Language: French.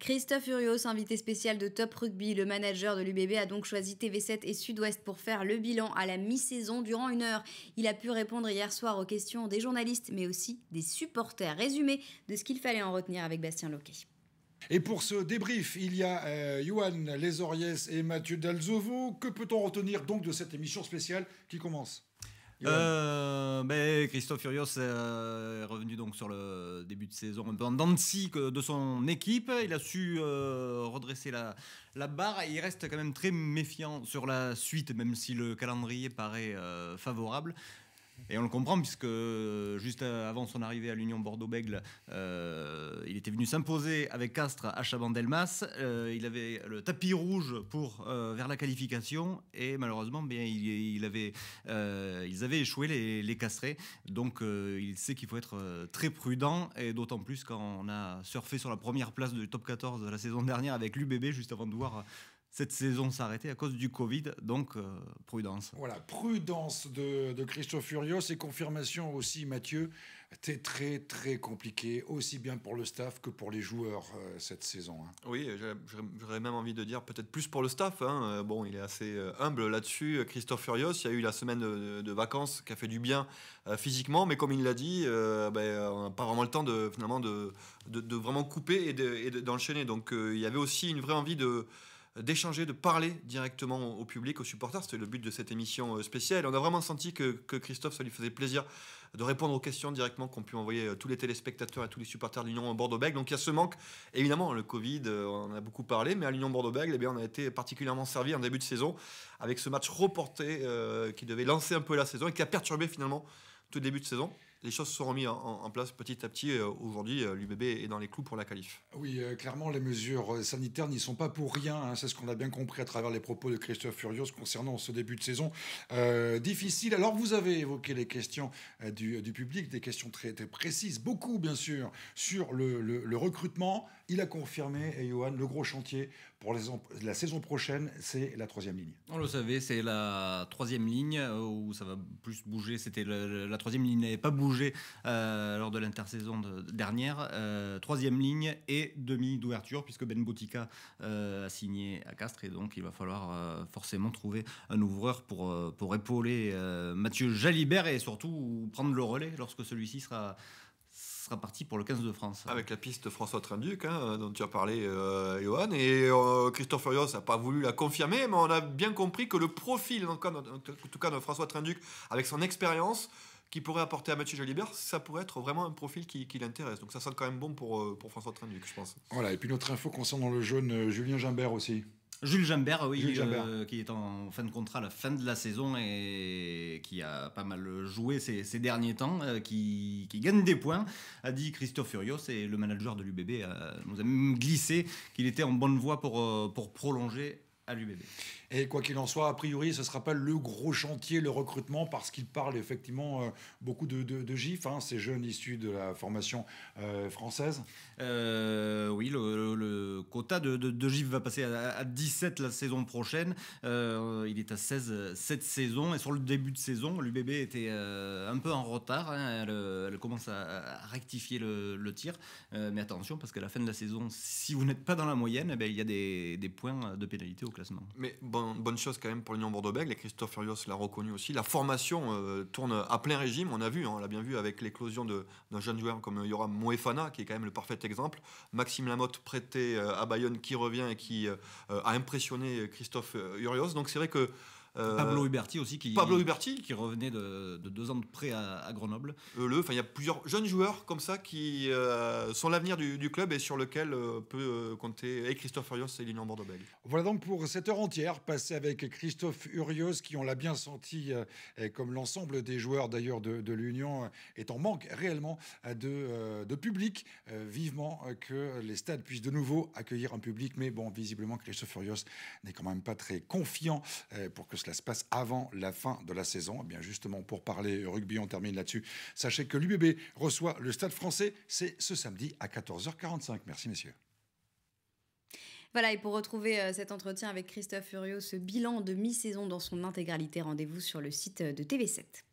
Christophe Urios, invité spécial de Top Rugby, le manager de l'UBB, a donc choisi TV7 et Sud-Ouest pour faire le bilan à la mi-saison durant une heure. Il a pu répondre hier soir aux questions des journalistes, mais aussi des supporters. Résumé de ce qu'il fallait en retenir avec Bastien Loquet. Et pour ce débrief, il y a euh, Lesoriers et Mathieu Dalzovo. Que peut-on retenir donc de cette émission spéciale qui commence Christophe Furios est euh, revenu donc sur le début de saison un peu en dents de son équipe. Il a su euh, redresser la, la barre il reste quand même très méfiant sur la suite, même si le calendrier paraît euh, favorable. Et on le comprend puisque juste avant son arrivée à l'Union Bordeaux-Bègle, euh, il était venu s'imposer avec Castres à Chabandelmas. Euh, il avait le tapis rouge pour euh, vers la qualification et malheureusement, bien, il, avait, ils avaient échoué les, les Castrés. Donc, il sait qu'il faut être très prudent et d'autant plus quand on a surfé sur la première place du top 14 la saison dernière avec l'UBB juste avant de voir cette saison s'arrêter à cause du Covid, donc euh, prudence. Voilà, prudence de, Christophe Furios et confirmation aussi, Mathieu. C'était très très compliqué, aussi bien pour le staff que pour les joueurs euh, cette saison. Hein. Oui, j'aurais même envie de dire peut-être plus pour le staff. Hein. Euh, bon, il est assez humble là-dessus. Christophe Furios, il y a eu la semaine de, vacances qui a fait du bien physiquement, mais comme il l'a dit, on ben, n'a pas vraiment le temps de, finalement de, de vraiment couper et d'enchaîner. donc il y avait aussi une vraie envie de d'échanger, de parler directement au public, aux supporters. C'était le but de cette émission euh, spéciale. On a vraiment senti que, Christophe, ça lui faisait plaisir de répondre aux questions directement qu'ont pu envoyer euh, tous les téléspectateurs et tous les supporters de l'Union Bordeaux-Bègles. Donc il y a ce manque, évidemment, le Covid, euh, on en a beaucoup parlé, mais à l'Union Bordeaux-Bègles, eh on a été particulièrement servi en début de saison avec ce match reporté qui devait lancer un peu la saison et qui a perturbé finalement tout début de saison les choses se sont en, place petit à petit. Euh, aujourd'hui, euh, l'UBB est dans les clous pour la qualif. Oui, euh, clairement, les mesures sanitaires n'y sont pas pour rien. Hein. C'est ce qu'on a bien compris à travers les propos de Christophe Furios concernant ce début de saison difficile. Alors, vous avez évoqué les questions du, public, des questions très, précises, beaucoup bien sûr, sur le, le recrutement. Il a confirmé, et Johan, le gros chantier pour la saison prochaine, c'est la troisième ligne. On le savait, c'est la troisième ligne euh, où ça va plus bouger. C'était la troisième ligne n'avait pas bougé euh, lors de l'intersaison de, dernière. Euh, troisième ligne et demi d'ouverture puisque Ben boutica a signé à Castres et donc il va falloir forcément trouver un ouvreur pour, pour épauler Mathieu Jalibert et surtout prendre le relais lorsque celui-ci sera parti pour le 15 de France. Avec la piste François Trinduc, hein, euh, dont tu as parlé, euh, Johan. Et euh, Christophe Furios n'a pas voulu la confirmer, mais on a bien compris que le profil, en tout cas, de François Trinduc, avec son expérience, qui pourrait apporter à Mathieu Jalibert, ça pourrait être vraiment un profil qui, l'intéresse. Donc ça sonne quand même bon pour, euh, pour François Trinduc, je pense. Voilà, et puis notre info concernant le jeune Julien Jambert aussi. Jules Jambert, oui, euh, qui est en fin de contrat à la fin de la saison et qui a pas mal joué ces, derniers temps, euh, qui, gagne des points, a dit Christophe Furios et le manager de l'UBB euh, nous a même glissé qu'il était en bonne voie pour prolonger l'UBB. Et quoi qu'il en soit, a priori, ce ne sera pas le gros chantier, le recrutement, parce qu'il parle effectivement euh, beaucoup de, de, de GIF, hein, ces jeunes issus de la formation euh, française. Euh, oui, le, quota de, de, GIF va passer à, 17 la saison prochaine. il est à 16 cette saison. Et sur le début de saison, l'UBB était un peu en retard. Hein. elle, commence à, rectifier le, tir. mais attention, parce qu'à la fin de la saison, si vous n'êtes pas dans la moyenne, eh ben, il y a des, des points de pénalité au club. Mais bonne chose quand même pour l'Union Bordeaux-Bègles, et Christophe Urios l'a reconnu aussi. La formation euh, tourne à plein régime, on a vu, hein, on l'a bien vu avec l'éclosion d'un jeune joueur comme Yoram Moefana, qui est quand même le parfait exemple. Maxime Lamotte prêté euh, à Bayonne qui revient et qui euh, a impressionné Christophe Urios, Donc c'est vrai que euh, Pablo Huberti aussi, qui, Pablo Huberti. qui revenait de, deux ans de prêt à, Grenoble. Euh, le, il y a plusieurs jeunes joueurs comme ça qui euh, sont l'avenir du, club et sur lequel peut compter et Christophe Urios et Lilian Bordobel Voilà donc pour cette heure entière passée avec Christophe Urios qui, on l'a bien senti, comme l'ensemble des joueurs d'ailleurs de, l'Union, est en manque réellement de, de public. Vivement que les stades puissent de nouveau accueillir un public. Mais bon, visiblement, Christophe Furios n'est quand même pas très confiant pour que cela se passe avant la fin de la saison. Et eh bien justement, pour parler rugby, on termine là-dessus. Sachez que l'UBB reçoit le Stade français, c'est ce samedi à 14h45. Merci messieurs. Voilà, et pour retrouver euh, cet entretien avec Christophe Furio ce bilan de mi-saison dans son intégralité, rendez-vous sur le site euh, de TV7.